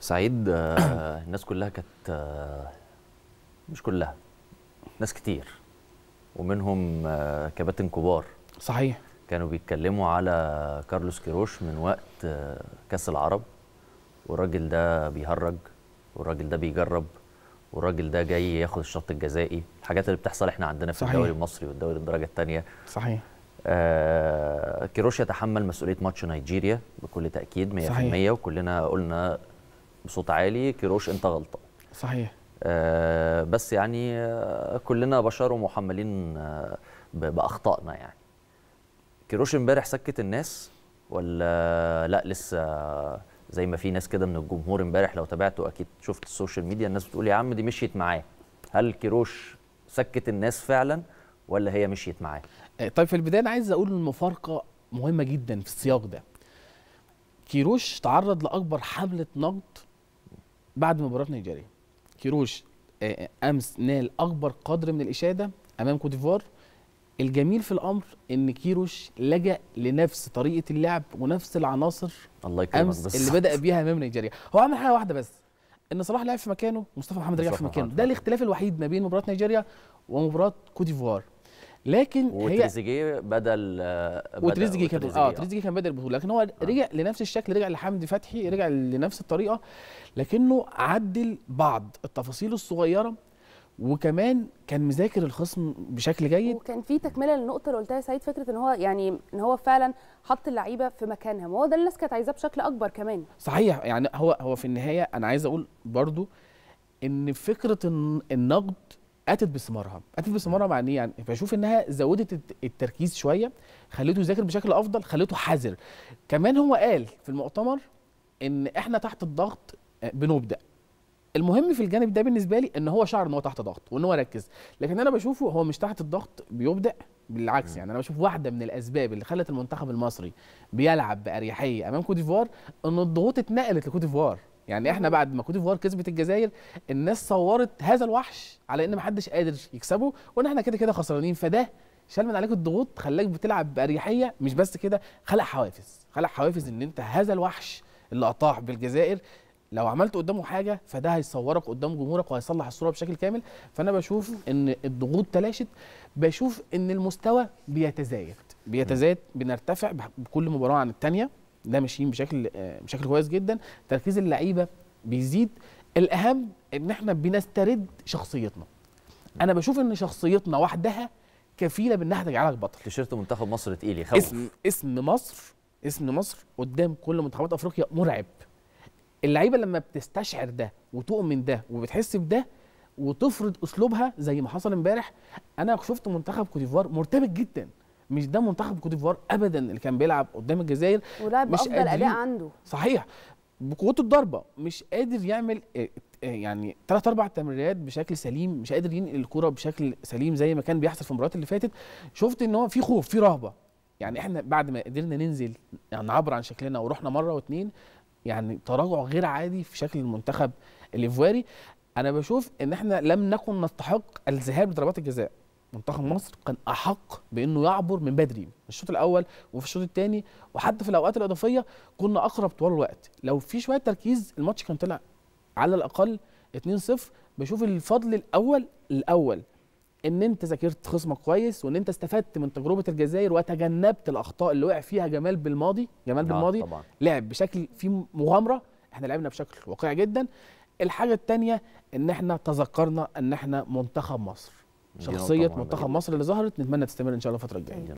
سعيد آه، الناس كلها كانت آه، مش كلها ناس كتير ومنهم آه، كباتن كبار صحيح كانوا بيتكلموا على كارلوس كيروش من وقت كاس العرب والراجل ده بيهرج والراجل ده بيجرب والراجل ده جاي ياخد الشرط الجزائي الحاجات اللي بتحصل احنا عندنا في الدوري المصري والدوري الدرجه الثانيه صحيح آه كيروش يتحمل مسؤوليه ماتش نيجيريا بكل تاكيد 100% وكلنا قلنا بصوت عالي كيروش انت غلطان صحيح آه بس يعني آه، كلنا بشر ومحملين آه، باخطائنا يعني كيروش امبارح سكت الناس ولا لا لسه زي ما في ناس كده من الجمهور امبارح لو تابعته اكيد شفت السوشيال ميديا الناس بتقول يا عم دي مشيت معاه هل كيروش سكت الناس فعلا ولا هي مشيت معاه آه، طيب في البدايه انا عايز اقول المفارقه مهمه جدا في السياق ده كيروش تعرض لاكبر حمله نقد بعد مباراه نيجيريا كيروش آه، آه، امس نال اكبر قدر من الاشاده امام كوتيفوار الجميل في الامر ان كيروش لجا لنفس طريقه اللعب ونفس العناصر الله يكرمك بس اللي بدا بيها امام نيجيريا هو عمل حاجه واحده بس ان صلاح لعب في مكانه مصطفى محمد رجع في مكانه ده الاختلاف الوحيد ما بين مباراه نيجيريا ومباراه كوتيفوار لكن وتريزيجيه بدل وتريزيجيه كان اه تريزيجيه كان بدل البطوله لكن هو آه. رجع لنفس الشكل رجع لحمدي فتحي رجع لنفس الطريقه لكنه عدل بعض التفاصيل الصغيره وكمان كان مذاكر الخصم بشكل جيد وكان في تكمله للنقطه اللي قلتها سعيد فكره ان هو يعني ان هو فعلا حط اللعيبه في مكانها هو ده اللي الناس كانت عايزاه بشكل اكبر كمان صحيح يعني هو هو في النهايه انا عايز اقول برضو ان فكره النقد اتت بثمارها اتت بثمارها معني يعني بشوف انها زودت التركيز شويه خليته يذاكر بشكل افضل خليته حذر كمان هو قال في المؤتمر ان احنا تحت الضغط آه، بنبدا المهم في الجانب ده بالنسبه لي ان هو شعر ان هو تحت ضغط وان هو ركز لكن انا بشوفه هو مش تحت الضغط بيبدا بالعكس يعني انا بشوف واحده من الاسباب اللي خلت المنتخب المصري بيلعب باريحيه امام كوت ديفوار ان الضغوط اتنقلت لكوت ديفوار يعني احنا بعد ما كوت ديفوار كسبت الجزائر الناس صورت هذا الوحش على ان محدش قادر يكسبه وان احنا كده كده خسرانين فده شال من عليك الضغوط خلاك بتلعب باريحيه مش بس كده خلق حوافز خلق حوافز ان انت هذا الوحش اللي اطاح بالجزائر لو عملت قدامه حاجه فده هيصورك قدام جمهورك وهيصلح الصوره بشكل كامل فانا بشوف ان الضغوط تلاشت بشوف ان المستوى بيتزايد بيتزايد بنرتفع بكل مباراه عن الثانيه ده ماشيين بشكل آه، بشكل كويس جدا تركيز اللعيبه بيزيد الاهم ان احنا بنسترد شخصيتنا انا بشوف ان شخصيتنا وحدها كفيله بانها تجعلك بطل تيشيرت منتخب مصر تقيل يخوف اسم اسم مصر اسم مصر قدام كل منتخبات افريقيا مرعب اللعيبه لما بتستشعر ده وتؤمن ده وبتحس بده وتفرض اسلوبها زي ما حصل امبارح انا شفت منتخب كوتيفوار مرتبك جدا مش ده منتخب كوت ديفوار ابدا اللي كان بيلعب قدام الجزائر ولعب افضل اداء عنده صحيح بقوه الضربه مش قادر يعمل يعني ثلاث اربع تمريرات بشكل سليم مش قادر ينقل الكره بشكل سليم زي ما كان بيحصل في المباريات اللي فاتت شفت ان هو في خوف في رهبه يعني احنا بعد ما قدرنا ننزل يعني نعبر عن شكلنا ورحنا مره واثنين يعني تراجع غير عادي في شكل المنتخب الايفواري انا بشوف ان احنا لم نكن نستحق الذهاب لضربات الجزاء منتخب مصر كان احق بانه يعبر من بدري في الشوط الاول وفي الشوط الثاني وحتى في الاوقات الاضافيه كنا اقرب طوال الوقت لو في شويه تركيز الماتش كان طلع على الاقل 2-0 بشوف الفضل الاول الاول ان انت ذاكرت خصمك كويس وان انت استفدت من تجربه الجزائر وتجنبت الاخطاء اللي وقع فيها جمال بالماضي جمال نعم، بالماضي طبعا. لعب بشكل فيه مغامره احنا لعبنا بشكل واقعي جدا الحاجه الثانيه ان احنا تذكرنا ان احنا منتخب مصر شخصيه منتخب مصر اللي ظهرت نتمنى تستمر ان شاء الله الفتره الجايه